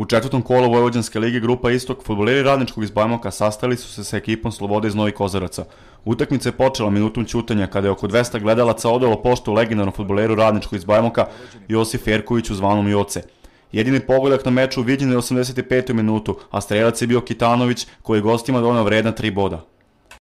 U četvrtom kolu Vojvođanske lige Grupa Istok futboleri Radničkog iz Bajmoka sastali su se sa ekipom Slobode iz Novi Kozaraca. Utakmica je počela minutom ćutanja kada je oko 200 gledalaca odalo poštu legendarnom futboleru Radničkog iz Bajmoka Josif Erkoviću zvanom Joce. Jedini pogodak na meču viđen je u 85. minutu, a strelac je bio Kitanović koji je gostima donao vredna 3 boda.